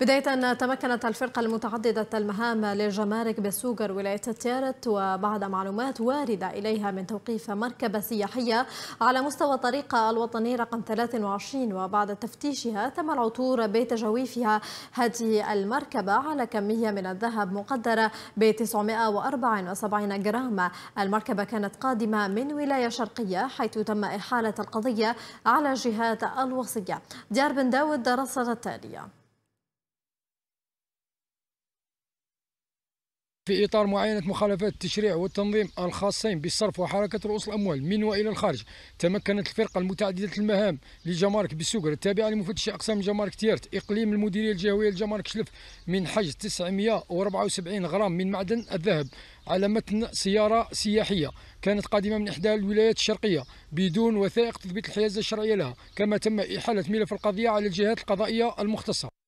بداية تمكنت الفرقة المتعددة المهام للجمارك بسوجر ولاية تيارت وبعد معلومات واردة إليها من توقيف مركبة سياحية على مستوى الطريق الوطني رقم 23 وبعد تفتيشها تم العثور بتجويفها هذه المركبة على كمية من الذهب مقدرة ب 974 جرام المركبة كانت قادمة من ولاية شرقية حيث تم إحالة القضية على جهات الوصية ديار بن داود رصد التالية في إطار معاينة مخالفات التشريع والتنظيم الخاصين بالصرف وحركة رؤوس الأموال من وإلى الخارج تمكنت الفرقة المتعددة المهام لجمارك بسوقر التابعة لمفتش أقسام جمارك تيارت إقليم المديرية الجهوية لجمارك شلف من حجز 974 غرام من معدن الذهب على متن سيارة سياحية كانت قادمة من إحدى الولايات الشرقية بدون وثائق تثبيت الحيازة الشرعية لها كما تم إحالة ملف القضية على الجهات القضائية المختصة